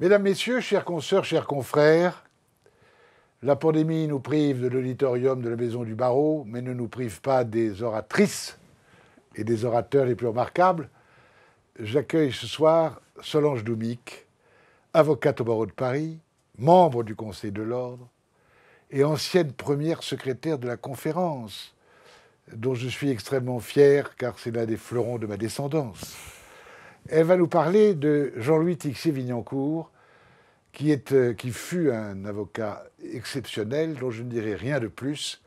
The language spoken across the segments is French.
Mesdames, Messieurs, chers consoeurs, chers confrères, la pandémie nous prive de l'auditorium de la Maison du Barreau, mais ne nous prive pas des oratrices et des orateurs les plus remarquables. J'accueille ce soir Solange Doumic, avocate au barreau de Paris, membre du Conseil de l'Ordre et ancienne première secrétaire de la conférence, dont je suis extrêmement fier car c'est l'un des fleurons de ma descendance. Elle va nous parler de Jean-Louis Tixier-Vignancourt, qui, euh, qui fut un avocat exceptionnel, dont je ne dirai rien de plus,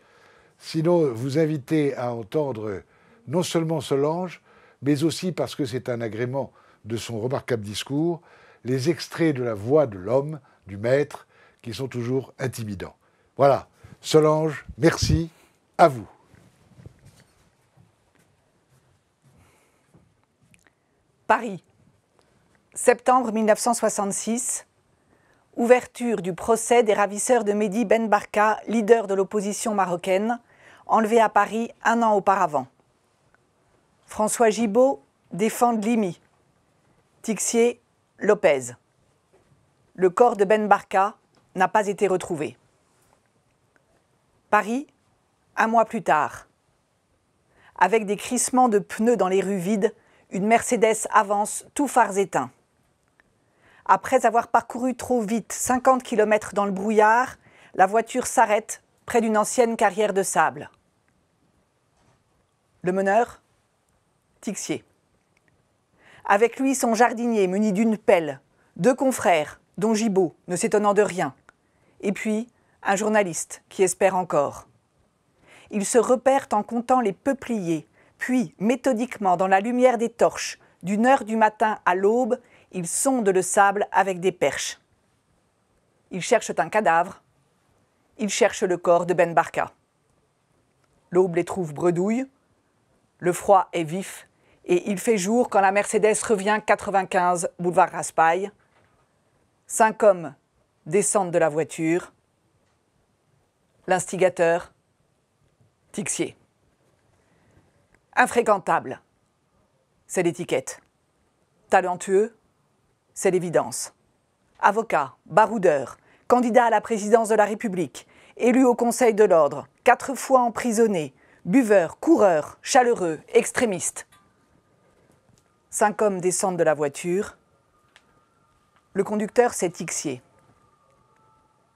sinon vous invitez à entendre non seulement Solange, mais aussi parce que c'est un agrément de son remarquable discours, les extraits de la voix de l'homme, du maître, qui sont toujours intimidants. Voilà, Solange, merci à vous. Paris, septembre 1966, ouverture du procès des ravisseurs de Mehdi Ben Barka, leader de l'opposition marocaine, enlevé à Paris un an auparavant. François Gibaud défend Limi. Tixier, Lopez. Le corps de Ben Barka n'a pas été retrouvé. Paris, un mois plus tard. Avec des crissements de pneus dans les rues vides, une Mercedes avance, tout phares éteints. Après avoir parcouru trop vite 50 km dans le brouillard, la voiture s'arrête près d'une ancienne carrière de sable. Le meneur Tixier. Avec lui, son jardinier muni d'une pelle, deux confrères, dont Gibaud, ne s'étonnant de rien, et puis un journaliste qui espère encore. Ils se repèrent en comptant les peupliers, puis, méthodiquement, dans la lumière des torches, d'une heure du matin à l'aube, ils sondent le sable avec des perches. Ils cherchent un cadavre. Ils cherchent le corps de Ben Barka. L'aube les trouve bredouilles. Le froid est vif et il fait jour quand la Mercedes revient 95 boulevard Raspail. Cinq hommes descendent de la voiture. L'instigateur, Tixier. Infréquentable, c'est l'étiquette. Talentueux, c'est l'évidence. Avocat, baroudeur, candidat à la présidence de la République, élu au Conseil de l'ordre, quatre fois emprisonné, buveur, coureur, chaleureux, extrémiste. Cinq hommes descendent de la voiture. Le conducteur s'est tixié.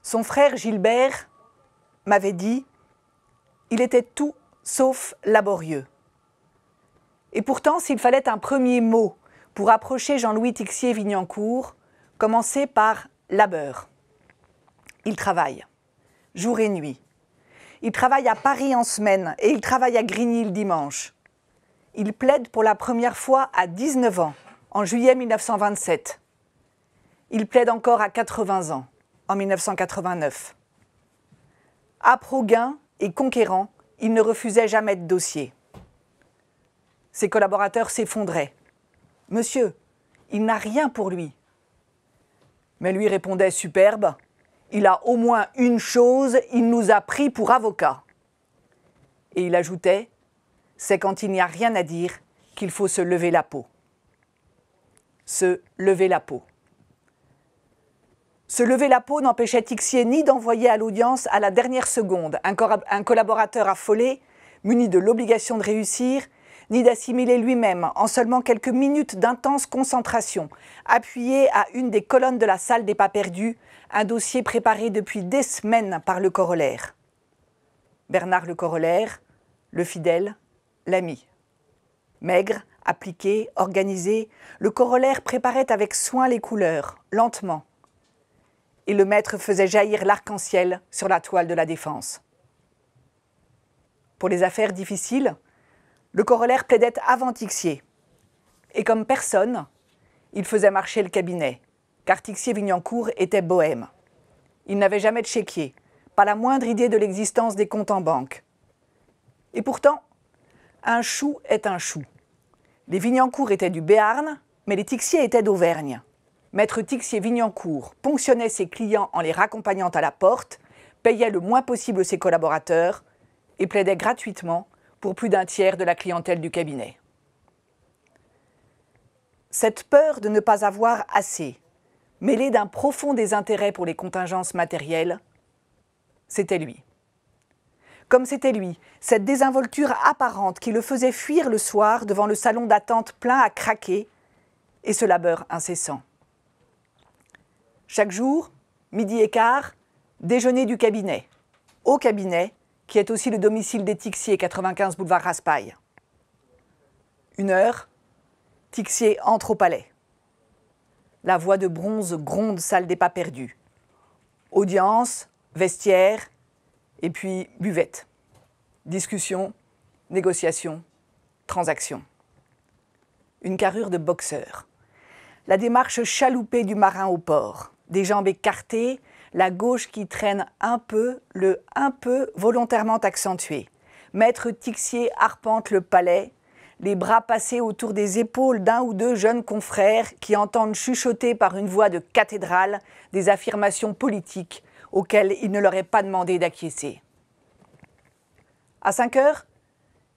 Son frère Gilbert m'avait dit il était tout sauf laborieux. Et pourtant, s'il fallait un premier mot pour approcher Jean-Louis Tixier-Vignancourt, commencez par labeur. Il travaille, jour et nuit. Il travaille à Paris en semaine et il travaille à Grigny le dimanche. Il plaide pour la première fois à 19 ans, en juillet 1927. Il plaide encore à 80 ans, en 1989. Après et conquérant, il ne refusait jamais de dossier ses collaborateurs s'effondraient. Monsieur, il n'a rien pour lui. Mais lui répondait superbe, il a au moins une chose, il nous a pris pour avocats. Et il ajoutait, c'est quand il n'y a rien à dire qu'il faut se lever la peau. Se lever la peau. Se lever la peau n'empêchait Tixier ni d'envoyer à l'audience à la dernière seconde un collaborateur affolé, muni de l'obligation de réussir ni d'assimiler lui-même en seulement quelques minutes d'intense concentration, appuyé à une des colonnes de la salle des pas perdus, un dossier préparé depuis des semaines par le corollaire. Bernard le corollaire, le fidèle, l'ami. Maigre, appliqué, organisé, le corollaire préparait avec soin les couleurs, lentement. Et le maître faisait jaillir l'arc-en-ciel sur la toile de la défense. Pour les affaires difficiles, le corollaire plaidait avant Tixier. Et comme personne, il faisait marcher le cabinet, car Tixier-Vignancourt était bohème. Il n'avait jamais de chéquier, pas la moindre idée de l'existence des comptes en banque. Et pourtant, un chou est un chou. Les Vignancourt étaient du Béarn, mais les Tixier étaient d'Auvergne. Maître Tixier-Vignancourt ponctionnait ses clients en les raccompagnant à la porte, payait le moins possible ses collaborateurs et plaidait gratuitement pour plus d'un tiers de la clientèle du cabinet. Cette peur de ne pas avoir assez, mêlée d'un profond désintérêt pour les contingences matérielles, c'était lui. Comme c'était lui, cette désinvolture apparente qui le faisait fuir le soir devant le salon d'attente plein à craquer et ce labeur incessant. Chaque jour, midi et quart, déjeuner du cabinet, au cabinet qui est aussi le domicile des Tixier, 95 boulevard Raspail. Une heure, Tixier entre au palais. La voix de bronze gronde salle des pas perdus. Audience, vestiaire, et puis buvette. Discussion, négociation, transaction. Une carrure de boxeur. La démarche chaloupée du marin au port, des jambes écartées, la gauche qui traîne un peu, le un peu volontairement accentué. Maître Tixier arpente le palais, les bras passés autour des épaules d'un ou deux jeunes confrères qui entendent chuchoter par une voix de cathédrale des affirmations politiques auxquelles il ne leur est pas demandé d'acquiescer. À 5 heures,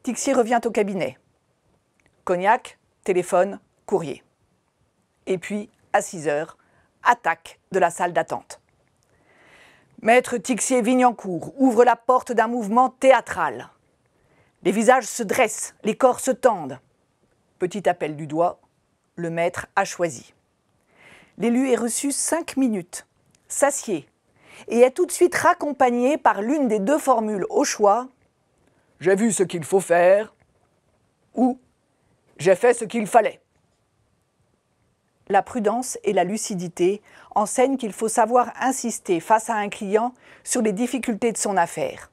Tixier revient au cabinet. Cognac, téléphone, courrier. Et puis, à 6 heures, attaque de la salle d'attente. Maître Tixier-Vignancourt ouvre la porte d'un mouvement théâtral. Les visages se dressent, les corps se tendent. Petit appel du doigt, le maître a choisi. L'élu est reçu cinq minutes, s'assied et est tout de suite raccompagné par l'une des deux formules au choix J'ai vu ce qu'il faut faire ou J'ai fait ce qu'il fallait. La prudence et la lucidité enseignent qu'il faut savoir insister face à un client sur les difficultés de son affaire.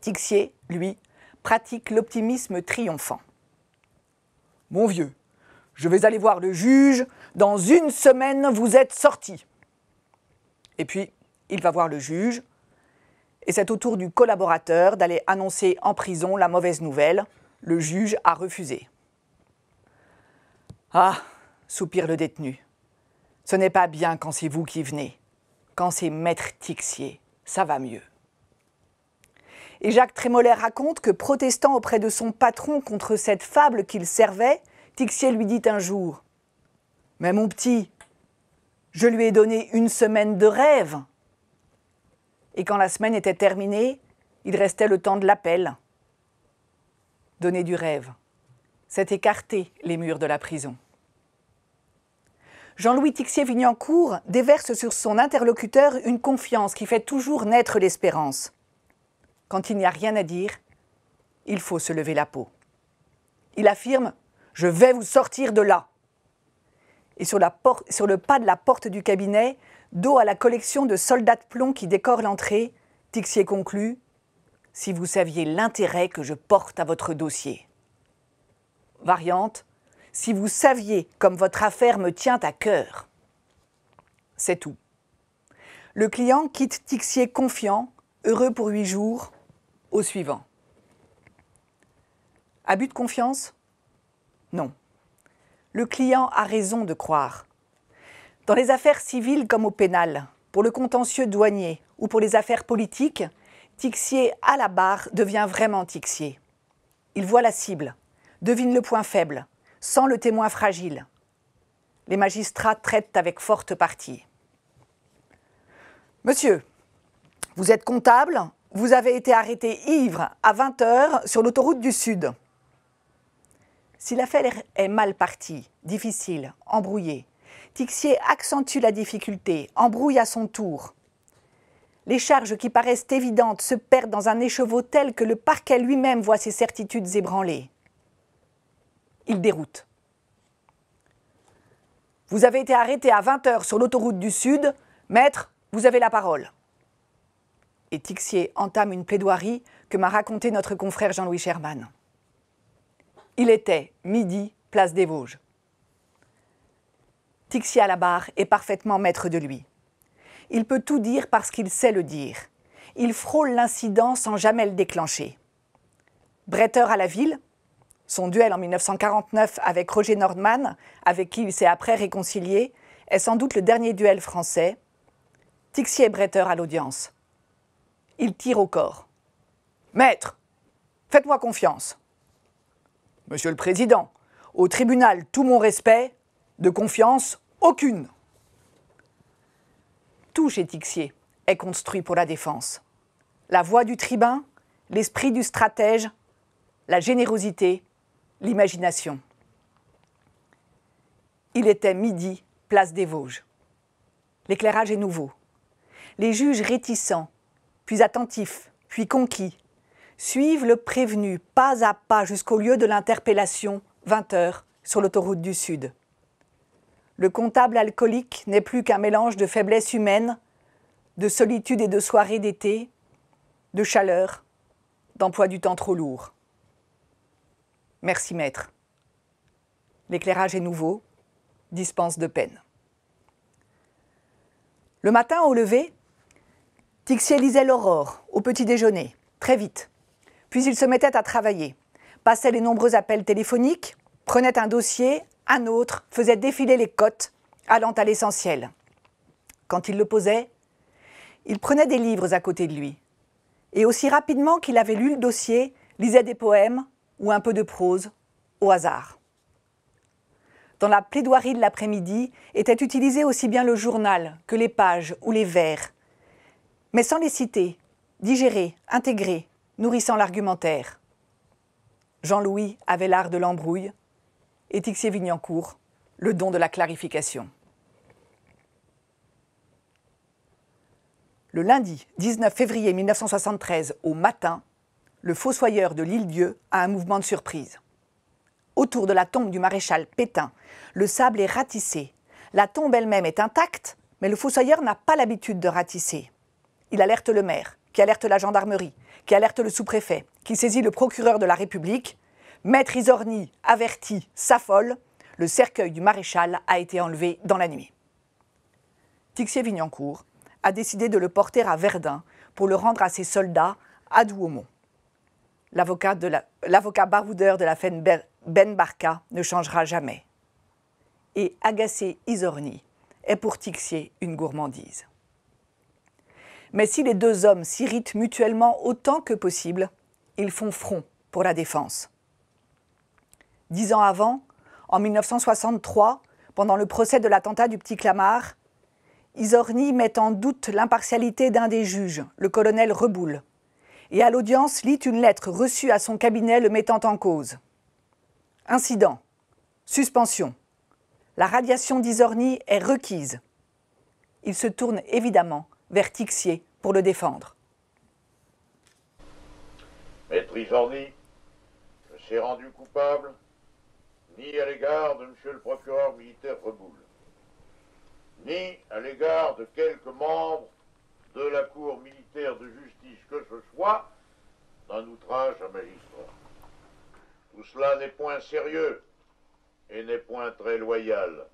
Tixier, lui, pratique l'optimisme triomphant. Mon vieux, je vais aller voir le juge, dans une semaine vous êtes sorti. Et puis, il va voir le juge, et c'est au tour du collaborateur d'aller annoncer en prison la mauvaise nouvelle. Le juge a refusé. Ah, soupire le détenu. Ce n'est pas bien quand c'est vous qui venez. Quand c'est Maître Tixier, ça va mieux. Et Jacques Trémollet raconte que, protestant auprès de son patron contre cette fable qu'il servait, Tixier lui dit un jour Mais mon petit, je lui ai donné une semaine de rêve. Et quand la semaine était terminée, il restait le temps de l'appel. Donner du rêve, c'est écarter les murs de la prison. Jean-Louis Tixier-Vignancourt déverse sur son interlocuteur une confiance qui fait toujours naître l'espérance. Quand il n'y a rien à dire, il faut se lever la peau. Il affirme Je vais vous sortir de là. Et sur, le pas de la porte du cabinet, dos à la collection de soldats de plomb qui décorent l'entrée, Tixier conclut Si vous saviez l'intérêt que je porte à votre dossier. Variante si vous saviez comme votre affaire me tient à cœur. C'est tout. Le client quitte Tixier confiant, heureux pour huit jours, au suivant. Abus de confiance Non. Le client a raison de croire. Dans les affaires civiles comme au pénal, pour le contentieux douanier ou pour les affaires politiques, Tixier à la barre devient vraiment Tixier. Il voit la cible, devine le point faible, sans le témoin fragile. Les magistrats traitent avec forte partie. Monsieur, vous êtes comptable, vous avez été arrêté ivre à 20h sur l'autoroute du Sud. Si l'affaire est mal partie, difficile, embrouillée, Tixier accentue la difficulté, embrouille à son tour. Les charges qui paraissent évidentes se perdent dans un écheveau tel que le parquet lui-même voit ses certitudes ébranlées il déroute. Vous avez été arrêté à 20h sur l'autoroute du Sud. Maître, vous avez la parole. Et Tixier entame une plaidoirie que m'a raconté notre confrère Jean-Louis Sherman. Il était midi, place des Vosges. Tixier à la barre est parfaitement maître de lui. Il peut tout dire parce qu'il sait le dire. Il frôle l'incident sans jamais le déclencher. Bretteur à la ville, son duel en 1949 avec Roger Nordman, avec qui il s'est après réconcilié, est sans doute le dernier duel français. Tixier bretteur à l'audience. Il tire au corps. Maître, faites-moi confiance. Monsieur le Président, au tribunal, tout mon respect, de confiance, aucune. Tout chez Tixier est construit pour la défense. La voix du tribun, l'esprit du stratège, la générosité l'imagination. Il était midi, place des Vosges. L'éclairage est nouveau. Les juges réticents, puis attentifs, puis conquis, suivent le prévenu pas à pas jusqu'au lieu de l'interpellation, 20 h sur l'autoroute du Sud. Le comptable alcoolique n'est plus qu'un mélange de faiblesse humaine, de solitude et de soirée d'été, de chaleur, d'emploi du temps trop lourd. Merci maître. L'éclairage est nouveau, dispense de peine. Le matin, au lever, Tixier lisait l'aurore au petit déjeuner, très vite. Puis il se mettait à travailler, passait les nombreux appels téléphoniques, prenait un dossier, un autre, faisait défiler les cotes, allant à l'essentiel. Quand il le posait, il prenait des livres à côté de lui. Et aussi rapidement qu'il avait lu le dossier, lisait des poèmes, ou un peu de prose au hasard. Dans la plaidoirie de l'après-midi était utilisé aussi bien le journal que les pages ou les vers, mais sans les citer, digérer, intégrer, nourrissant l'argumentaire. Jean-Louis avait l'art de l'embrouille et Tixier Vignancourt le don de la clarification. Le lundi 19 février 1973 au matin, le fossoyeur de l'île-dieu a un mouvement de surprise. Autour de la tombe du maréchal Pétain, le sable est ratissé. La tombe elle-même est intacte, mais le fossoyeur n'a pas l'habitude de ratisser. Il alerte le maire, qui alerte la gendarmerie, qui alerte le sous-préfet, qui saisit le procureur de la République. Maître Isorni, averti, s'affole. Le cercueil du maréchal a été enlevé dans la nuit. Tixier-Vignancourt a décidé de le porter à Verdun pour le rendre à ses soldats à Douaumont l'avocat baroudeur de la FEN Ben, ben Barka ne changera jamais. Et Agacé Isorni est pour Tixier une gourmandise. Mais si les deux hommes s'irritent mutuellement autant que possible, ils font front pour la défense. Dix ans avant, en 1963, pendant le procès de l'attentat du Petit Clamart, Isorni met en doute l'impartialité d'un des juges, le colonel Reboul, et à l'audience lit une lettre reçue à son cabinet le mettant en cause. Incident. Suspension. La radiation d'Isorni est requise. Il se tourne évidemment vers Tixier pour le défendre. Maître Isorny je suis rendu coupable ni à l'égard de M. le procureur militaire Reboul, ni à l'égard de quelques membres de la Cour militaire de justice que ce soit d'un outrage à magistrat. Tout cela n'est point sérieux et n'est point très loyal.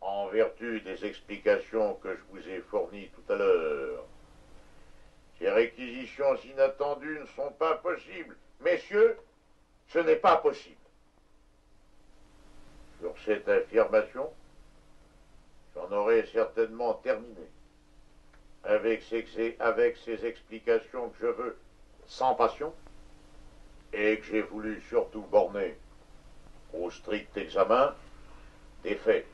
En vertu des explications que je vous ai fournies tout à l'heure, ces réquisitions inattendues ne sont pas possibles. Messieurs, ce n'est pas possible. Sur cette affirmation, j'en aurais certainement terminé avec ces avec explications que je veux, sans passion, et que j'ai voulu surtout borner au strict examen des faits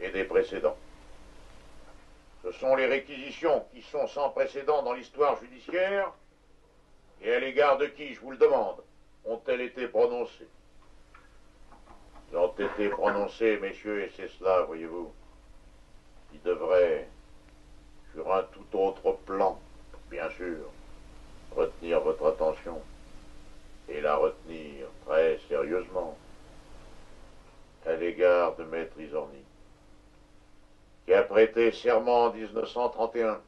et des précédents. Ce sont les réquisitions qui sont sans précédent dans l'histoire judiciaire et à l'égard de qui, je vous le demande, ont-elles été prononcées Elles ont été prononcées, messieurs, et c'est cela, voyez-vous, qui devrait sur un tout autre plan, bien sûr, retenir votre attention et la retenir très sérieusement à l'égard de Maître Isorni, qui a prêté serment en 1931,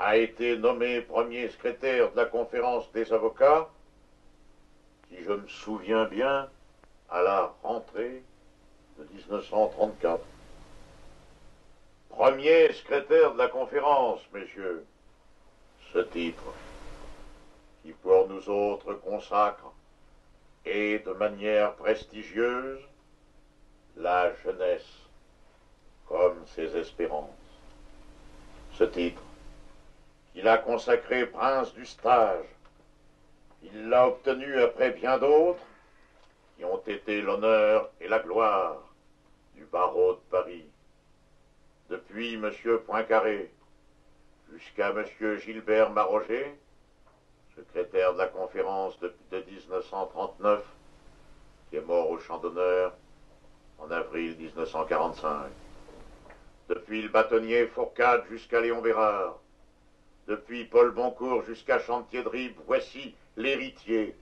a été nommé premier secrétaire de la conférence des avocats, si je me souviens bien, à la rentrée de 1934. Premier secrétaire de la conférence, messieurs. Ce titre, qui pour nous autres consacre, et de manière prestigieuse, la jeunesse comme ses espérances. Ce titre, qu'il a consacré prince du stage, il l'a obtenu après bien d'autres qui ont été l'honneur et la gloire du barreau de Paris depuis M. Poincaré jusqu'à M. Gilbert Maroger, secrétaire de la conférence de, de 1939, qui est mort au champ d'honneur en avril 1945. Depuis le bâtonnier Fourcade jusqu'à Léon Bérard, depuis Paul Boncourt jusqu'à Chantier-Dribe, voici l'héritier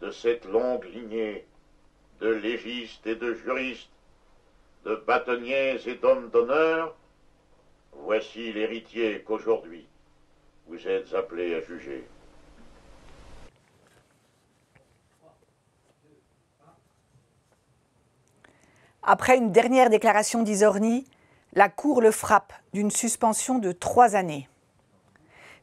de cette longue lignée de légistes et de juristes de bâtonniers et d'hommes d'honneur, voici l'héritier qu'aujourd'hui vous êtes appelés à juger. Après une dernière déclaration d'Isorni, la Cour le frappe d'une suspension de trois années.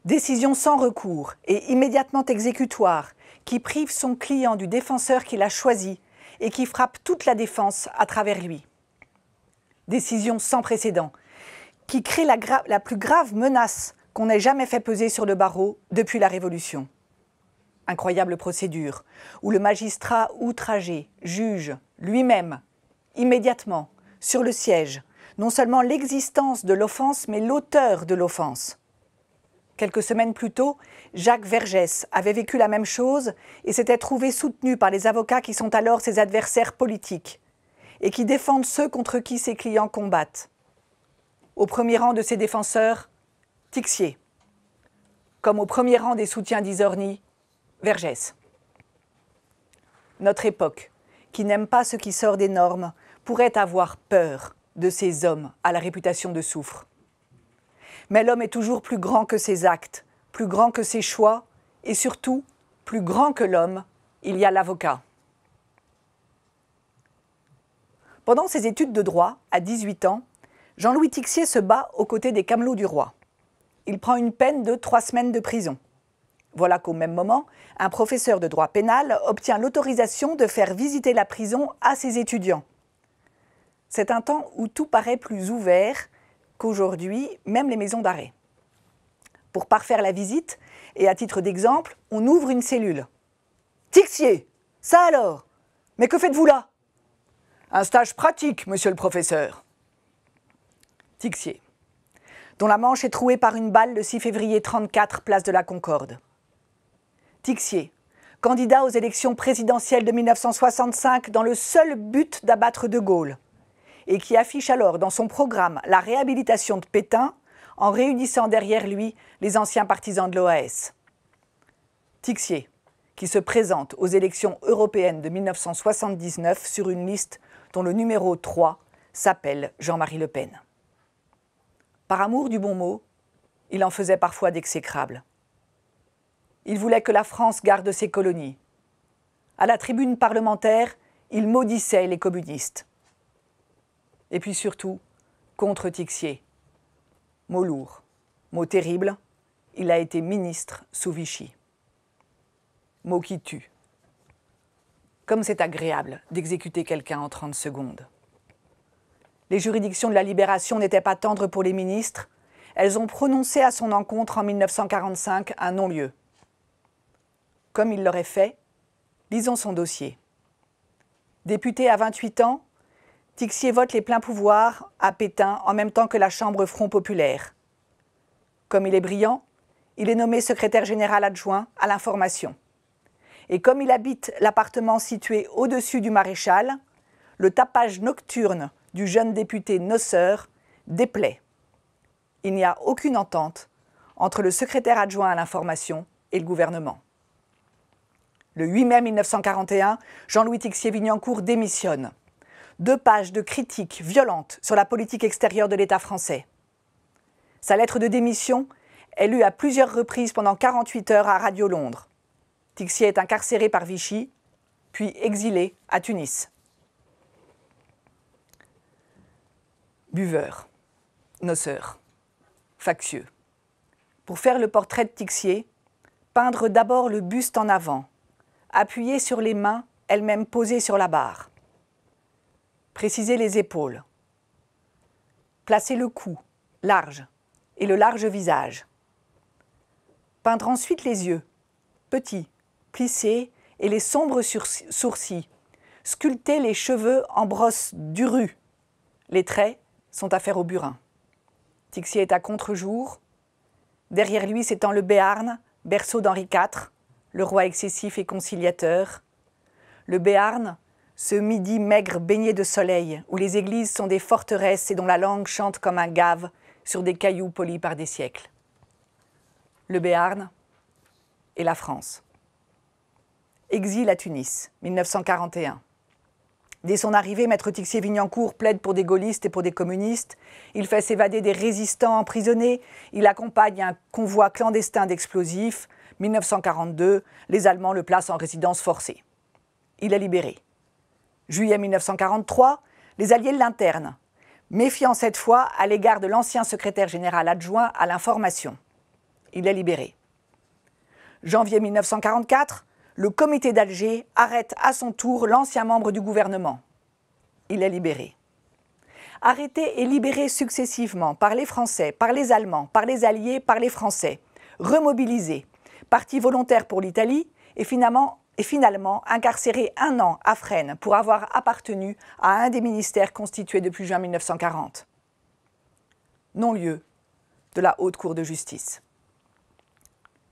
Décision sans recours et immédiatement exécutoire qui prive son client du défenseur qu'il a choisi et qui frappe toute la défense à travers lui décision sans précédent, qui crée la, plus grave menace qu'on ait jamais fait peser sur le barreau depuis la Révolution. Incroyable procédure, où le magistrat outragé juge lui-même, immédiatement, sur le siège, non seulement l'existence de l'offense, mais l'auteur de l'offense. Quelques semaines plus tôt, Jacques Vergès avait vécu la même chose et s'était trouvé soutenu par les avocats qui sont alors ses adversaires politiques et qui défendent ceux contre qui ses clients combattent. Au premier rang de ses défenseurs, Tixier, comme au premier rang des soutiens d'Isorni, Vergès. Notre époque, qui n'aime pas ce qui sort des normes, pourrait avoir peur de ces hommes à la réputation de soufre. Mais l'homme est toujours plus grand que ses actes, plus grand que ses choix, et surtout, plus grand que l'homme, il y a l'avocat. Pendant ses études de droit, à 18 ans, Jean-Louis Tixier se bat aux côtés des Camelots du roi. Il prend une peine de trois semaines de prison. Voilà qu'au même moment, un professeur de droit pénal obtient l'autorisation de faire visiter la prison à ses étudiants. C'est un temps où tout paraît plus ouvert qu'aujourd'hui, même les maisons d'arrêt. Pour parfaire la visite, et à titre d'exemple, on ouvre une cellule. Tixier Ça alors Mais que faites-vous là un stage pratique, monsieur le professeur. Tixier, dont la manche est trouée par une balle le 6 février 34, place de la Concorde. Tixier, candidat aux élections présidentielles de 1965 dans le seul but d'abattre De Gaulle, et qui affiche alors dans son programme la réhabilitation de Pétain en réunissant derrière lui les anciens partisans de l'OAS. Tixier, qui se présente aux élections européennes de 1979 sur une liste dont le numéro 3 s'appelle Jean-Marie Le Pen. Par amour du bon mot, il en faisait parfois d'exécrables. Il voulait que la France garde ses colonies. À la tribune parlementaire, il maudissait les communistes. Et puis surtout, contre Tixier. Mot lourd, mot terrible, il a été ministre sous Vichy. Mot qui tue. Comme c'est agréable d'exécuter quelqu'un en 30 secondes. Les juridictions de la libération n'étaient pas tendres pour les ministres. Elles ont prononcé à son encontre en 1945 un non-lieu. Comme il l'aurait fait, lisons son dossier. Député à 28 ans, Tixier vote les pleins pouvoirs à Pétain en même temps que la Chambre Front Populaire. Comme il est brillant, il est nommé secrétaire général adjoint à l'information. Et comme il habite l'appartement situé au-dessus du maréchal, le tapage nocturne du jeune député noceur déplaît. Il n'y a aucune entente entre le secrétaire adjoint à l'information et le gouvernement. Le 8 mai 1941, Jean-Louis Tixier-Vignancourt démissionne. Deux pages de critiques violentes sur la politique extérieure de l'État français. Sa lettre de démission est lue à plusieurs reprises pendant 48 heures à Radio Londres. Tixier est incarcéré par Vichy, puis exilé à Tunis. Buveur, noceur, factieux. Pour faire le portrait de Tixier, peindre d'abord le buste en avant, appuyer sur les mains, elles-mêmes posées sur la barre. Préciser les épaules. Placer le cou, large, et le large visage. Peindre ensuite les yeux, petits, plissés et les sombres sourcils, sculpter les cheveux en brosse durue. Les traits sont à faire au burin. Tixier est à contre-jour. Derrière lui s'étend le Béarn, berceau d'Henri IV, le roi excessif et conciliateur. Le Béarn, ce midi maigre baigné de soleil, où les églises sont des forteresses et dont la langue chante comme un gave sur des cailloux polis par des siècles. Le Béarn et la France. Exil à Tunis, 1941. Dès son arrivée, Maître Tixier-Vignancourt plaide pour des gaullistes et pour des communistes. Il fait s'évader des résistants emprisonnés. Il accompagne un convoi clandestin d'explosifs. 1942, les Allemands le placent en résidence forcée. Il est libéré. Juillet 1943, les Alliés l'internent, méfiant cette fois à l'égard de l'ancien secrétaire général adjoint à l'information. Il est libéré. Janvier 1944, le comité d'Alger arrête à son tour l'ancien membre du gouvernement. Il est libéré. Arrêté et libéré successivement par les Français, par les Allemands, par les Alliés, par les Français, remobilisé, parti volontaire pour l'Italie et finalement, et finalement incarcéré un an à Fresnes pour avoir appartenu à un des ministères constitués depuis juin 1940. Non-lieu de la Haute Cour de justice.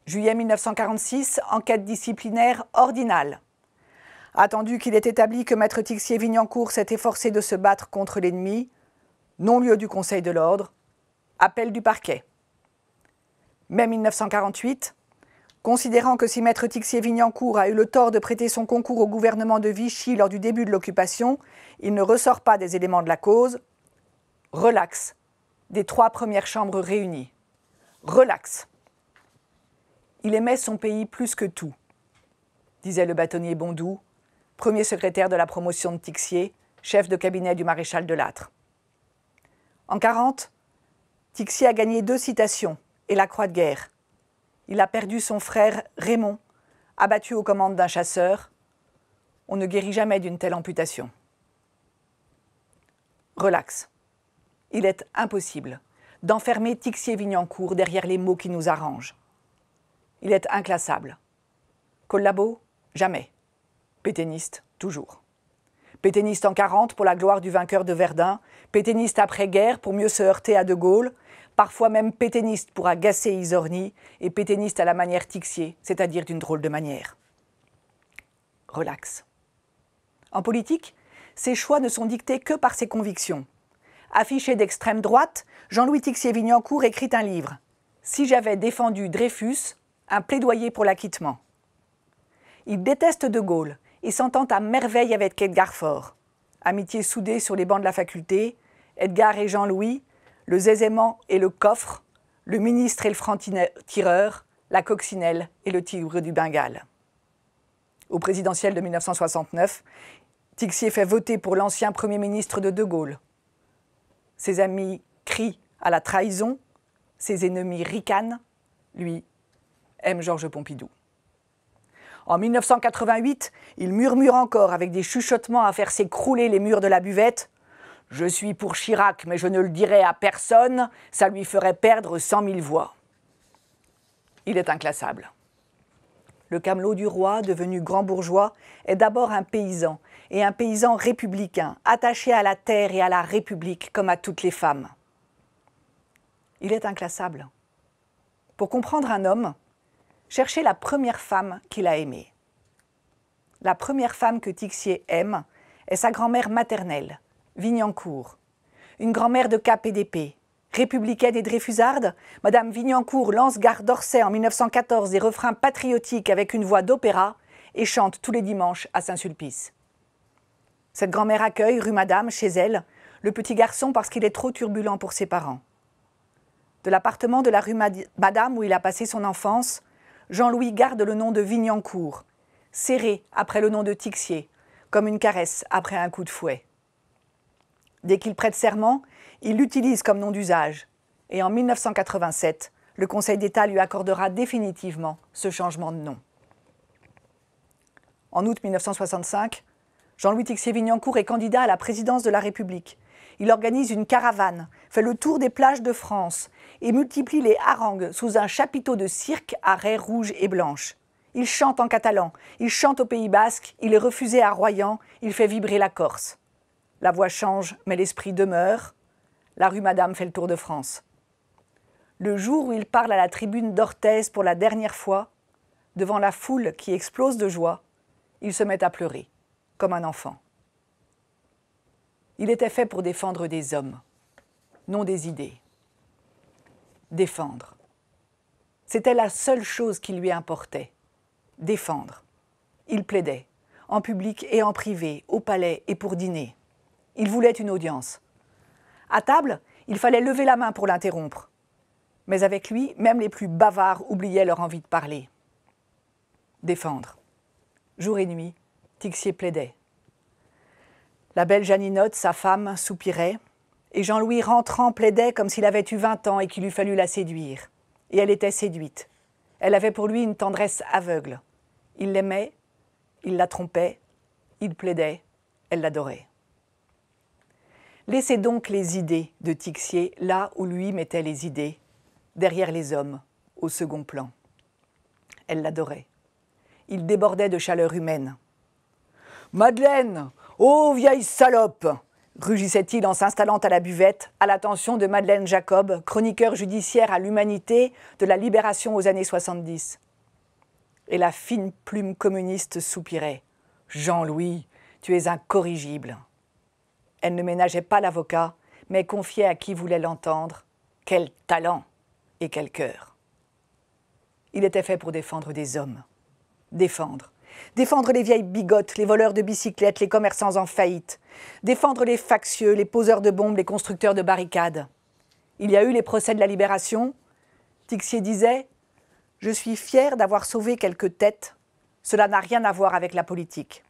Juillet 1946, enquête disciplinaire ordinale. Attendu qu'il est établi que maître Tixier-Vignancourt s'est efforcé de se battre contre l'ennemi, non-lieu du Conseil de l'ordre, appel du parquet. Mai 1948, considérant que si maître Tixier-Vignancourt a eu le tort de prêter son concours au gouvernement de Vichy lors du début de l'occupation, il ne ressort pas des éléments de la cause, relax des trois premières chambres réunies. Relax. Il aimait son pays plus que tout, disait le bâtonnier Bondou, premier secrétaire de la promotion de Tixier, chef de cabinet du maréchal de Lattre. En 40, Tixier a gagné deux citations et la croix de guerre. Il a perdu son frère Raymond, abattu aux commandes d'un chasseur. On ne guérit jamais d'une telle amputation. Relax. Il est impossible d'enfermer Tixier-Vignancourt derrière les mots qui nous arrangent il est inclassable. Collabo, jamais. Pétainiste toujours. Pétainiste en 40 pour la gloire du vainqueur de Verdun, pétainiste après-guerre pour mieux se heurter à De Gaulle, parfois même péténiste pour agacer Isorni et péténiste à la manière Tixier, c'est-à-dire d'une drôle de manière. Relax. En politique, ses choix ne sont dictés que par ses convictions. Affiché d'extrême droite, Jean-Louis Tixier-Vignancourt écrit un livre. Si j'avais défendu Dreyfus, un plaidoyer pour l'acquittement. Il déteste De Gaulle et s'entend à merveille avec Edgar Faure. Amitié soudée sur les bancs de la faculté, Edgar et Jean-Louis, le zézément et le coffre, le ministre et le franc-tireur, la coccinelle et le tigre du Bengale. Au présidentiel de 1969, Tixier fait voter pour l'ancien Premier ministre de De Gaulle. Ses amis crient à la trahison, ses ennemis ricanent, lui aime Georges Pompidou. En 1988, il murmure encore avec des chuchotements à faire s'écrouler les murs de la buvette Je suis pour Chirac, mais je ne le dirai à personne, ça lui ferait perdre cent mille voix. Il est inclassable. Le camelot du roi, devenu grand bourgeois, est d'abord un paysan, et un paysan républicain, attaché à la terre et à la République comme à toutes les femmes. Il est inclassable. Pour comprendre un homme, chercher la première femme qu'il a aimée. La première femme que Tixier aime est sa grand-mère maternelle, Vignancourt, une grand-mère de et d'épée, républicaine et dreyfusarde, Madame Vignancourt lance Gare d'Orsay en 1914 des refrains patriotiques avec une voix d'opéra et chante tous les dimanches à Saint-Sulpice. Cette grand-mère accueille, rue Madame, chez elle, le petit garçon parce qu'il est trop turbulent pour ses parents. De l'appartement de la rue Madame où il a passé son enfance, Jean-Louis garde le nom de Vignancourt, serré après le nom de Tixier, comme une caresse après un coup de fouet. Dès qu'il prête serment, il l'utilise comme nom d'usage. Et en 1987, le Conseil d'État lui accordera définitivement ce changement de nom. En août 1965, Jean-Louis Tixier-Vignancourt est candidat à la présidence de la République. Il organise une caravane, fait le tour des plages de France, et multiplie les harangues sous un chapiteau de cirque à raies rouges et blanches. Il chante en catalan, il chante au Pays basque, il est refusé à Royan, il fait vibrer la Corse. La voix change, mais l'esprit demeure. La rue Madame fait le tour de France. Le jour où il parle à la tribune d'Orthez pour la dernière fois, devant la foule qui explose de joie, il se met à pleurer, comme un enfant. Il était fait pour défendre des hommes, non des idées défendre. C'était la seule chose qui lui importait, défendre. Il plaidait, en public et en privé, au palais et pour dîner. Il voulait une audience. À table, il fallait lever la main pour l'interrompre. Mais avec lui, même les plus bavards oubliaient leur envie de parler. Défendre. Jour et nuit, Tixier plaidait. La belle Janinotte, sa femme, soupirait, et Jean-Louis rentrant plaidait comme s'il avait eu vingt ans et qu'il eût fallu la séduire. Et elle était séduite. Elle avait pour lui une tendresse aveugle. Il l'aimait, il la trompait, il plaidait, elle l'adorait. Laissez donc les idées de Tixier là où lui mettait les idées, derrière les hommes, au second plan. Elle l'adorait. Il débordait de chaleur humaine. Madeleine, ô vieille salope Rugissait-il en s'installant à la buvette, à l'attention de Madeleine Jacob, chroniqueur judiciaire à l'humanité de la libération aux années 70. Et la fine plume communiste soupirait. Jean-Louis, tu es incorrigible. Elle ne ménageait pas l'avocat, mais confiait à qui voulait l'entendre. Quel talent et quel cœur. Il était fait pour défendre des hommes. Défendre, Défendre les vieilles bigotes, les voleurs de bicyclettes, les commerçants en faillite. Défendre les factieux, les poseurs de bombes, les constructeurs de barricades. Il y a eu les procès de la Libération. Tixier disait Je suis fier d'avoir sauvé quelques têtes. Cela n'a rien à voir avec la politique.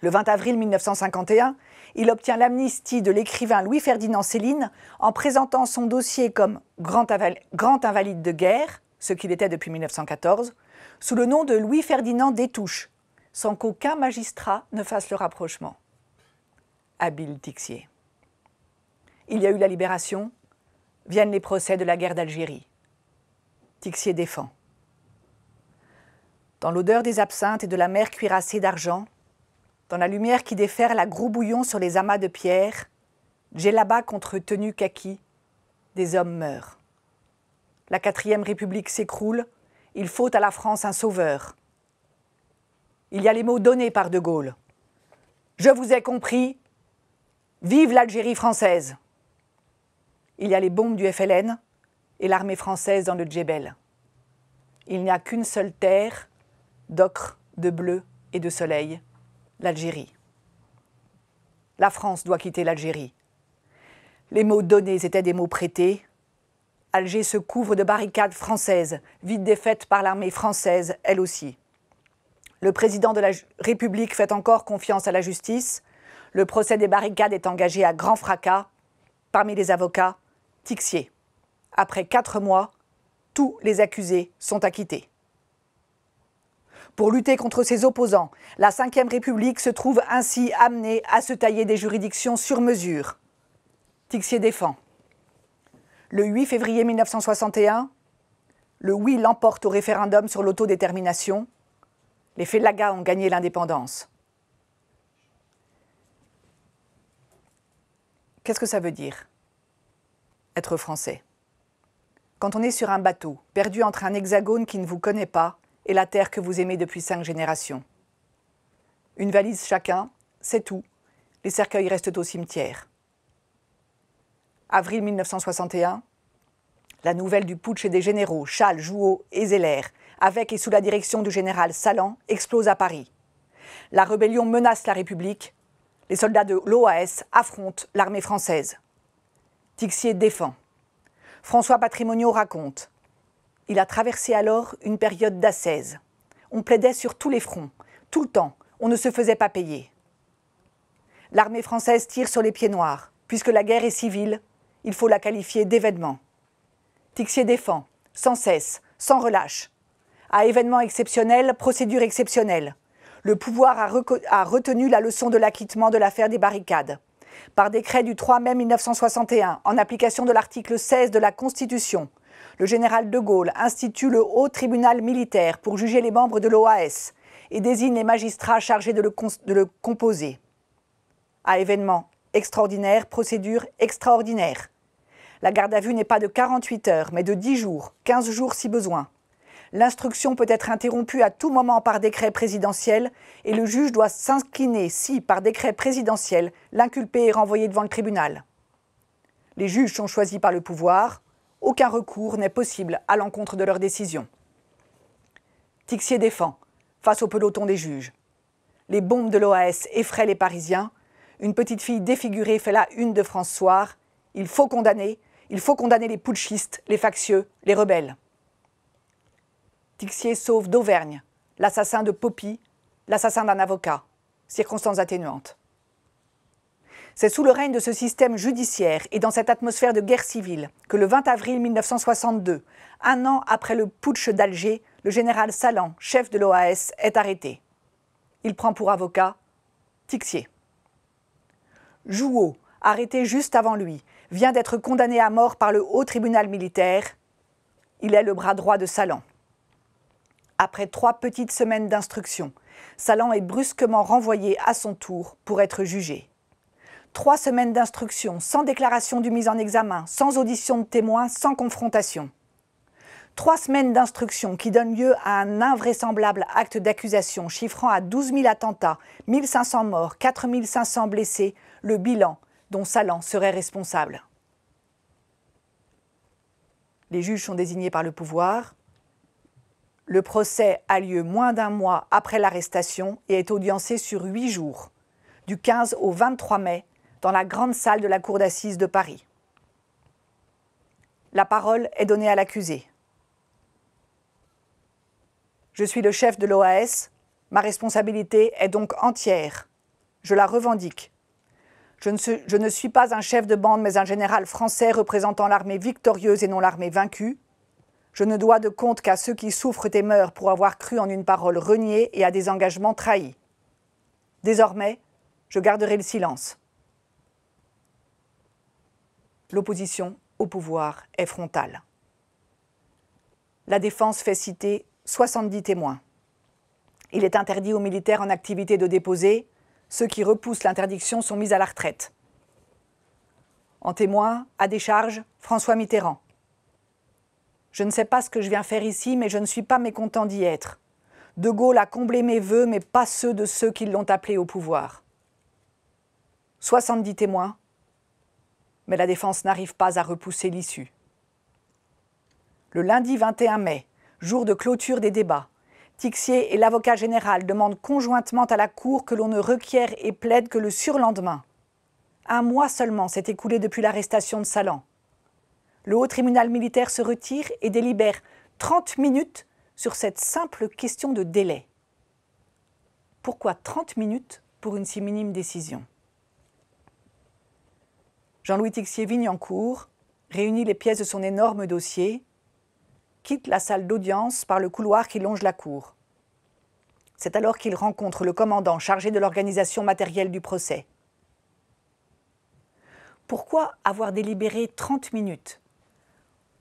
Le 20 avril 1951, il obtient l'amnistie de l'écrivain Louis-Ferdinand Céline en présentant son dossier comme grand, invalide de guerre, ce qu'il était depuis 1914, sous le nom de Louis-Ferdinand Détouche, sans qu'aucun magistrat ne fasse le rapprochement. Habile Tixier. Il y a eu la libération, viennent les procès de la guerre d'Algérie. Tixier défend. Dans l'odeur des absinthes et de la mer cuirassée d'argent, dans la lumière qui déferle à gros bouillon sur les amas de pierre, j'ai là-bas contre tenue kaki, des hommes meurent. La quatrième république s'écroule, il faut à la France un sauveur. Il y a les mots donnés par De Gaulle. Je vous ai compris. Vive l'Algérie française. Il y a les bombes du FLN et l'armée française dans le Djebel. Il n'y a qu'une seule terre d'ocre, de bleu et de soleil, l'Algérie. La France doit quitter l'Algérie. Les mots donnés étaient des mots prêtés, Alger se couvre de barricades françaises, vite défaite par l'armée française, elle aussi. Le président de la République fait encore confiance à la justice. Le procès des barricades est engagé à grand fracas. Parmi les avocats, Tixier. Après quatre mois, tous les accusés sont acquittés. Pour lutter contre ses opposants, la Ve République se trouve ainsi amenée à se tailler des juridictions sur mesure. Tixier défend. Le 8 février 1961, le oui l'emporte au référendum sur l'autodétermination. Les félagas ont gagné l'indépendance. Qu'est-ce que ça veut dire Être français. Quand on est sur un bateau, perdu entre un hexagone qui ne vous connaît pas et la terre que vous aimez depuis cinq générations. Une valise chacun, c'est tout. Les cercueils restent au cimetière. Avril 1961, la nouvelle du putsch des généraux Charles, Jouot et Zeller, avec et sous la direction du général Salan, explose à Paris. La rébellion menace la République. Les soldats de l'OAS affrontent l'armée française. Tixier défend. François Patrimonio raconte. Il a traversé alors une période d'assaise. On plaidait sur tous les fronts, tout le temps, on ne se faisait pas payer. L'armée française tire sur les pieds noirs, puisque la guerre est civile il faut la qualifier d'événement. Tixier défend, sans cesse, sans relâche. À événement exceptionnel, procédure exceptionnelle. Le pouvoir a, retenu la leçon de l'acquittement de l'affaire des barricades. Par décret du 3 mai 1961, en application de l'article 16 de la Constitution, le général de Gaulle institue le haut tribunal militaire pour juger les membres de l'OAS et désigne les magistrats chargés de le composer. À événement extraordinaire, procédure extraordinaire. La garde à vue n'est pas de 48 heures, mais de 10 jours, 15 jours si besoin. L'instruction peut être interrompue à tout moment par décret présidentiel et le juge doit s'incliner si, par décret présidentiel, l'inculpé est renvoyé devant le tribunal. Les juges sont choisis par le pouvoir. Aucun recours n'est possible à l'encontre de leur décision. Tixier défend, face au peloton des juges. Les bombes de l'OAS effraient les Parisiens. Une petite fille défigurée fait la une de France Soir. Il faut condamner, il faut condamner les putschistes, les factieux, les rebelles. Tixier sauve d'Auvergne l'assassin de Poppy, l'assassin d'un avocat, circonstances atténuantes. C'est sous le règne de ce système judiciaire et dans cette atmosphère de guerre civile que le 20 avril 1962, un an après le putsch d'Alger, le général Salan, chef de l'OAS, est arrêté. Il prend pour avocat Tixier. Jouot, arrêté juste avant lui, vient d'être condamné à mort par le haut tribunal militaire. Il est le bras droit de Salan. Après trois petites semaines d'instruction, Salan est brusquement renvoyé à son tour pour être jugé. Trois semaines d'instruction, sans déclaration du mise en examen, sans audition de témoins, sans confrontation. Trois semaines d'instruction qui donnent lieu à un invraisemblable acte d'accusation chiffrant à 12 000 attentats, 500 morts, 500 blessés, le bilan dont Salan serait responsable. Les juges sont désignés par le pouvoir. Le procès a lieu moins d'un mois après l'arrestation et est audiencé sur huit jours, du 15 au 23 mai, dans la grande salle de la cour d'assises de Paris. La parole est donnée à l'accusé. Je suis le chef de l'OAS, ma responsabilité est donc entière. Je la revendique. Je ne, suis, pas un chef de bande, mais un général français représentant l'armée victorieuse et non l'armée vaincue. Je ne dois de compte qu'à ceux qui souffrent et meurent pour avoir cru en une parole reniée et à des engagements trahis. Désormais, je garderai le silence. L'opposition au pouvoir est frontale. La défense fait citer 70 témoins. Il est interdit aux militaires en activité de déposer, ceux qui repoussent l'interdiction sont mis à la retraite. En témoin, à décharge, François Mitterrand. Je ne sais pas ce que je viens faire ici, mais je ne suis pas mécontent d'y être. De Gaulle a comblé mes voeux, mais pas ceux de ceux qui l'ont appelé au pouvoir. 70 témoins, mais la défense n'arrive pas à repousser l'issue. Le lundi 21 mai, jour de clôture des débats, Tixier et l'avocat général demandent conjointement à la Cour que l'on ne requiert et plaide que le surlendemain. Un mois seulement s'est écoulé depuis l'arrestation de Salan. Le haut tribunal militaire se retire et délibère 30 minutes sur cette simple question de délai. Pourquoi 30 minutes pour une si minime décision Jean-Louis Tixier-Vignancourt réunit les pièces de son énorme dossier quitte la salle d'audience par le couloir qui longe la cour. C'est alors qu'il rencontre le commandant chargé de l'organisation matérielle du procès. Pourquoi avoir délibéré 30 minutes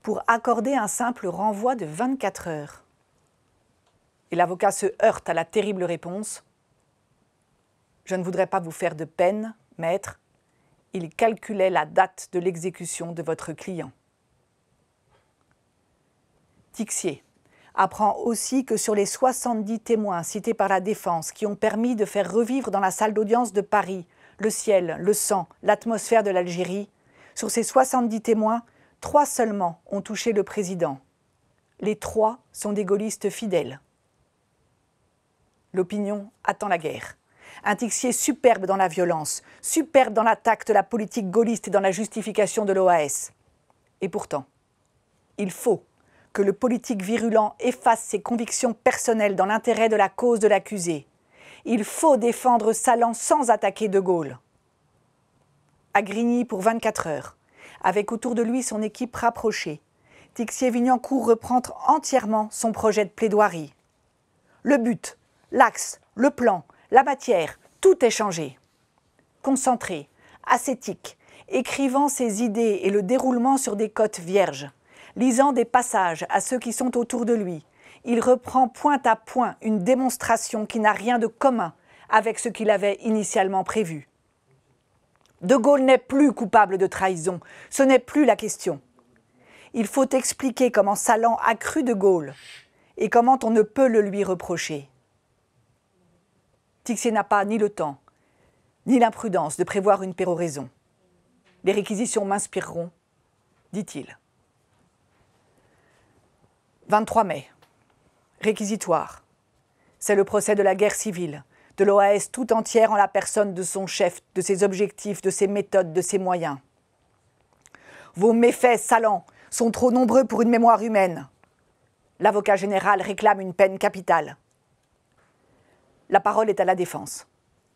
pour accorder un simple renvoi de 24 heures Et l'avocat se heurte à la terrible réponse. Je ne voudrais pas vous faire de peine, maître. Il calculait la date de l'exécution de votre client. Tixier apprend aussi que sur les 70 témoins cités par la défense qui ont permis de faire revivre dans la salle d'audience de Paris le ciel, le sang, l'atmosphère de l'Algérie, sur ces 70 témoins, trois seulement ont touché le président. Les trois sont des gaullistes fidèles. L'opinion attend la guerre. Un Tixier superbe dans la violence, superbe dans l'attaque de la politique gaulliste et dans la justification de l'OAS. Et pourtant, il faut que le politique virulent efface ses convictions personnelles dans l'intérêt de la cause de l'accusé. Il faut défendre Salan sans attaquer De Gaulle. À Grigny pour 24 heures, avec autour de lui son équipe rapprochée, Tixier-Vignancourt reprend entièrement son projet de plaidoirie. Le but, l'axe, le plan, la matière, tout est changé. Concentré, ascétique, écrivant ses idées et le déroulement sur des côtes vierges lisant des passages à ceux qui sont autour de lui. Il reprend point à point une démonstration qui n'a rien de commun avec ce qu'il avait initialement prévu. De Gaulle n'est plus coupable de trahison, ce n'est plus la question. Il faut expliquer comment Salan a cru de Gaulle et comment on ne peut le lui reprocher. Tixier n'a pas ni le temps, ni l'imprudence de prévoir une péroraison. Les réquisitions m'inspireront, dit-il. 23 mai. Réquisitoire. C'est le procès de la guerre civile, de l'OAS tout entière en la personne de son chef, de ses objectifs, de ses méthodes, de ses moyens. Vos méfaits salants sont trop nombreux pour une mémoire humaine. L'avocat général réclame une peine capitale. La parole est à la défense.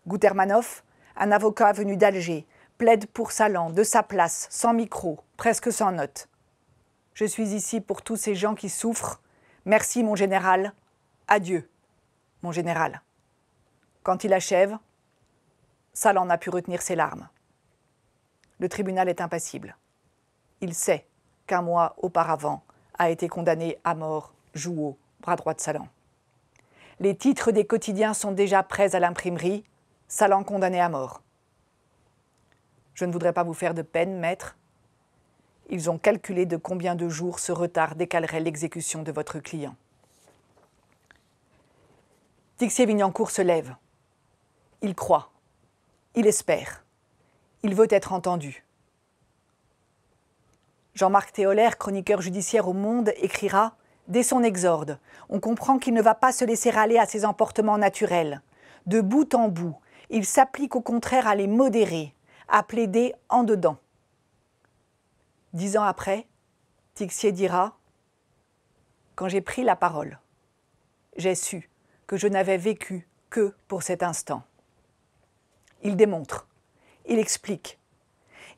Gutermanov, un avocat venu d'Alger, plaide pour Salan, de sa place, sans micro, presque sans note. Je suis ici pour tous ces gens qui souffrent. Merci, mon général. Adieu, mon général. Quand il achève, Salan n'a pu retenir ses larmes. Le tribunal est impassible. Il sait qu'un mois auparavant a été condamné à mort Jouot, bras droit de Salan. Les titres des quotidiens sont déjà prêts à l'imprimerie. Salan condamné à mort. Je ne voudrais pas vous faire de peine, maître, ils ont calculé de combien de jours ce retard décalerait l'exécution de votre client. Tixier Vignancourt se lève. Il croit. Il espère. Il veut être entendu. Jean-Marc Théolaire, chroniqueur judiciaire au Monde, écrira Dès son exorde, on comprend qu'il ne va pas se laisser aller à ses emportements naturels. De bout en bout, il s'applique au contraire à les modérer, à plaider en dedans. Dix ans après, Tixier dira Quand j'ai pris la parole, j'ai su que je n'avais vécu que pour cet instant. Il démontre, il explique,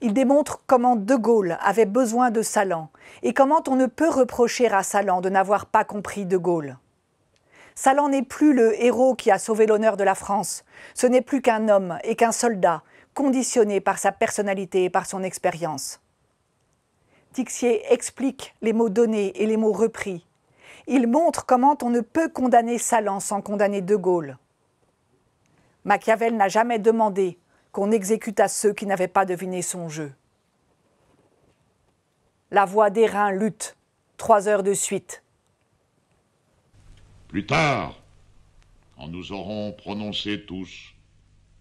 il démontre comment De Gaulle avait besoin de Salan et comment on ne peut reprocher à Salan de n'avoir pas compris De Gaulle. Salan n'est plus le héros qui a sauvé l'honneur de la France, ce n'est plus qu'un homme et qu'un soldat, conditionné par sa personnalité et par son expérience. Tixier explique les mots donnés et les mots repris. Il montre comment on ne peut condamner Salan sans condamner De Gaulle. Machiavel n'a jamais demandé qu'on exécute à ceux qui n'avaient pas deviné son jeu. La voix d'airain lutte, trois heures de suite. Plus tard, quand nous aurons prononcé tous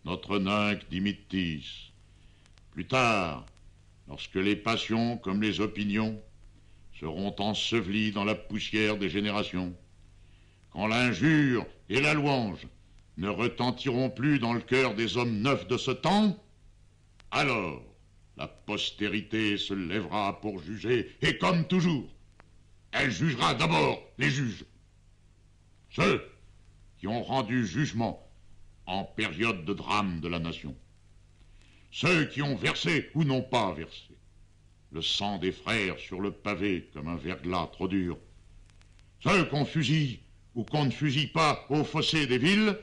notre nunc dimittis, plus tard, lorsque les passions comme les opinions seront ensevelies dans la poussière des générations, quand l'injure et la louange ne retentiront plus dans le cœur des hommes neufs de ce temps, alors la postérité se lèvera pour juger, et comme toujours, elle jugera d'abord les juges, ceux qui ont rendu jugement en période de drame de la nation ceux qui ont versé ou n'ont pas versé le sang des frères sur le pavé comme un verglas trop dur, ceux qu'on fusille ou qu'on ne fusille pas au fossé des villes,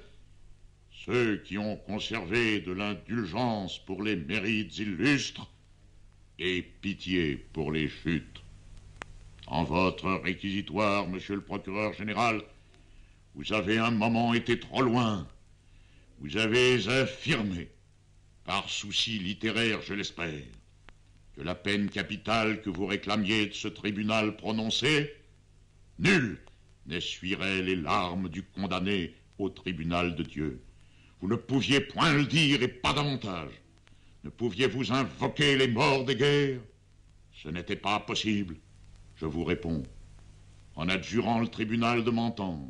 ceux qui ont conservé de l'indulgence pour les mérites illustres et pitié pour les chutes. En votre réquisitoire, monsieur le procureur général, vous avez un moment été trop loin. Vous avez affirmé par souci littéraire, je l'espère, que la peine capitale que vous réclamiez de ce tribunal prononcé, nul n'essuierait les larmes du condamné au tribunal de Dieu. Vous ne pouviez point le dire et pas davantage. Ne pouviez-vous invoquer les morts des guerres Ce n'était pas possible. Je vous réponds, en adjurant le tribunal de m'entendre.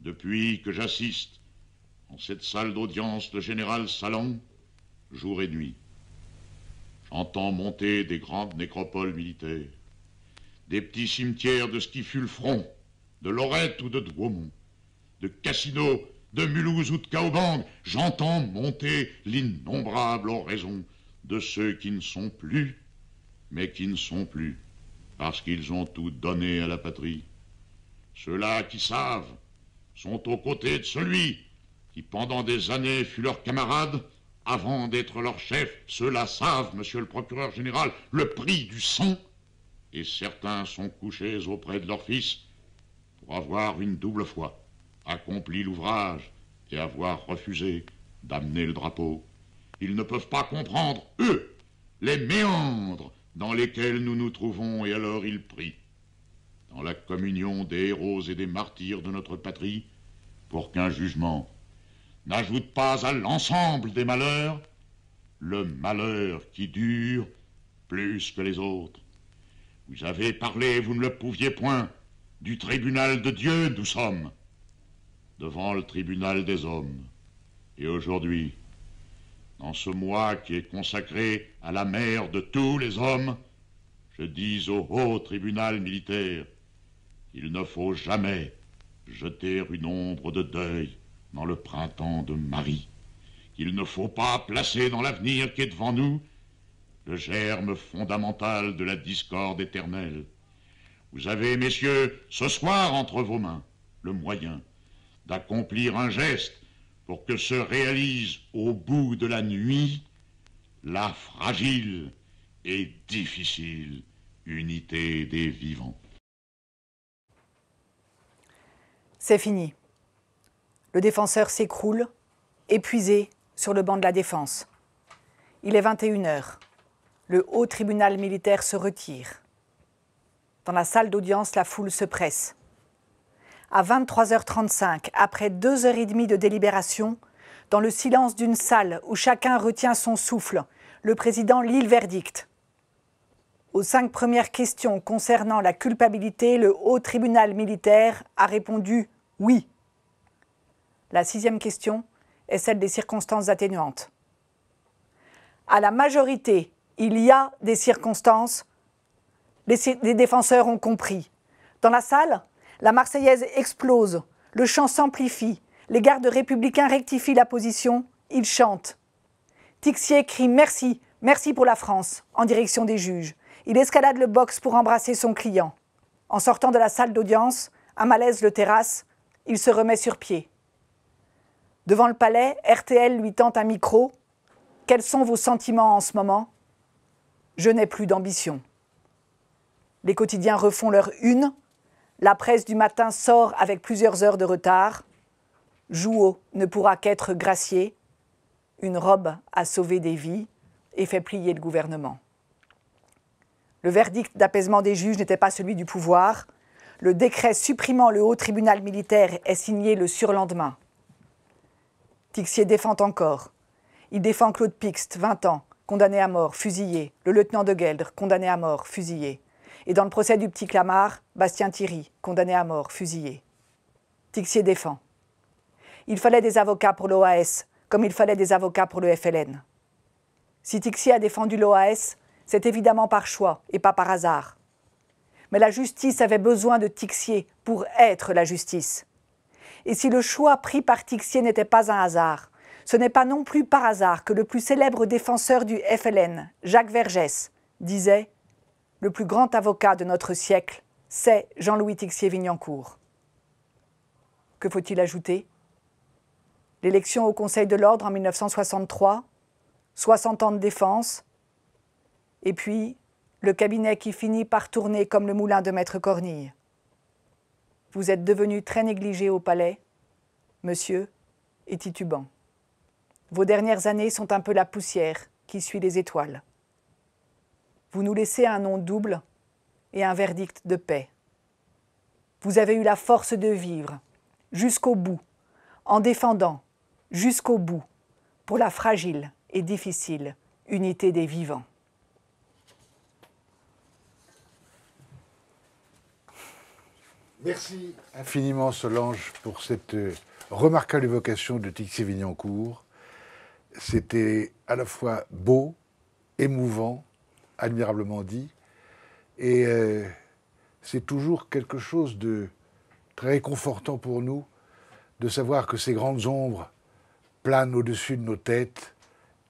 Depuis que j'assiste en cette salle d'audience de général Salon, jour et nuit. J'entends monter des grandes nécropoles militaires, des petits cimetières de ce qui fut le front, de Lorette ou de Douaumont, de Cassino, de Mulhouse ou de Caobang, J'entends monter l'innombrable oraison de ceux qui ne sont plus, mais qui ne sont plus, parce qu'ils ont tout donné à la patrie. Ceux-là qui savent sont aux côtés de celui qui pendant des années fut leur camarade, avant d'être leur chef, ceux-là savent, monsieur le procureur général, le prix du sang, et certains sont couchés auprès de leur fils pour avoir une double fois accompli l'ouvrage et avoir refusé d'amener le drapeau. Ils ne peuvent pas comprendre, eux, les méandres dans lesquels nous nous trouvons, et alors ils prient, dans la communion des héros et des martyrs de notre patrie, pour qu'un jugement n'ajoute pas à l'ensemble des malheurs le malheur qui dure plus que les autres. Vous avez parlé, vous ne le pouviez point, du tribunal de Dieu nous sommes, devant le tribunal des hommes. Et aujourd'hui, dans ce mois qui est consacré à la mère de tous les hommes, je dis au haut tribunal militaire, il ne faut jamais jeter une ombre de deuil dans le printemps de Marie, qu'il ne faut pas placer dans l'avenir qui est devant nous le germe fondamental de la discorde éternelle. Vous avez, messieurs, ce soir entre vos mains le moyen d'accomplir un geste pour que se réalise au bout de la nuit la fragile et difficile unité des vivants. C'est fini. Le défenseur s'écroule, épuisé, sur le banc de la défense. Il est 21h. Le haut tribunal militaire se retire. Dans la salle d'audience, la foule se presse. À 23h35, après deux heures et demie de délibération, dans le silence d'une salle où chacun retient son souffle, le président lit le verdict. Aux cinq premières questions concernant la culpabilité, le haut tribunal militaire a répondu oui. La sixième question est celle des circonstances atténuantes. À la majorité, il y a des circonstances. Les, défenseurs ont compris. Dans la salle, la Marseillaise explose, le chant s'amplifie, les gardes républicains rectifient la position, ils chantent. Tixier crie merci, merci pour la France, en direction des juges. Il escalade le box pour embrasser son client. En sortant de la salle d'audience, un malaise le terrasse, il se remet sur pied. Devant le palais, RTL lui tente un micro. Quels sont vos sentiments en ce moment Je n'ai plus d'ambition. Les quotidiens refont leur une. La presse du matin sort avec plusieurs heures de retard. Jouot ne pourra qu'être gracié. Une robe a sauvé des vies et fait plier le gouvernement. Le verdict d'apaisement des juges n'était pas celui du pouvoir. Le décret supprimant le haut tribunal militaire est signé le surlendemain. Tixier défend encore. Il défend Claude Pixte, 20 ans, condamné à mort, fusillé. Le lieutenant de Gueldre, condamné à mort, fusillé. Et dans le procès du petit Clamart, Bastien Thierry, condamné à mort, fusillé. Tixier défend. Il fallait des avocats pour l'OAS, comme il fallait des avocats pour le FLN. Si Tixier a défendu l'OAS, c'est évidemment par choix et pas par hasard. Mais la justice avait besoin de Tixier pour être la justice et si le choix pris par Tixier n'était pas un hasard. Ce n'est pas non plus par hasard que le plus célèbre défenseur du FLN, Jacques Vergès, disait Le plus grand avocat de notre siècle, c'est Jean-Louis Tixier-Vignancourt. Que faut-il ajouter L'élection au Conseil de l'ordre en 1963, 60 ans de défense, et puis le cabinet qui finit par tourner comme le moulin de Maître Cornille. Vous êtes devenu très négligé au palais, monsieur, et titubant. Vos dernières années sont un peu la poussière qui suit les étoiles. Vous nous laissez un nom double et un verdict de paix. Vous avez eu la force de vivre jusqu'au bout, en défendant jusqu'au bout, pour la fragile et difficile unité des vivants. Merci infiniment Solange pour cette euh, remarquable évocation de Tixi Vignancourt. C'était à la fois beau, émouvant, admirablement dit, et euh, c'est toujours quelque chose de très confortant pour nous de savoir que ces grandes ombres planent au-dessus de nos têtes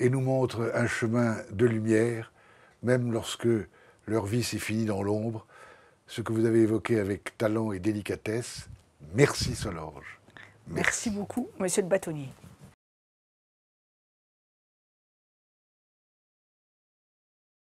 et nous montrent un chemin de lumière, même lorsque leur vie s'est finie dans l'ombre ce que vous avez évoqué avec talent et délicatesse. Merci Solange. Merci, beaucoup, monsieur le bâtonnier.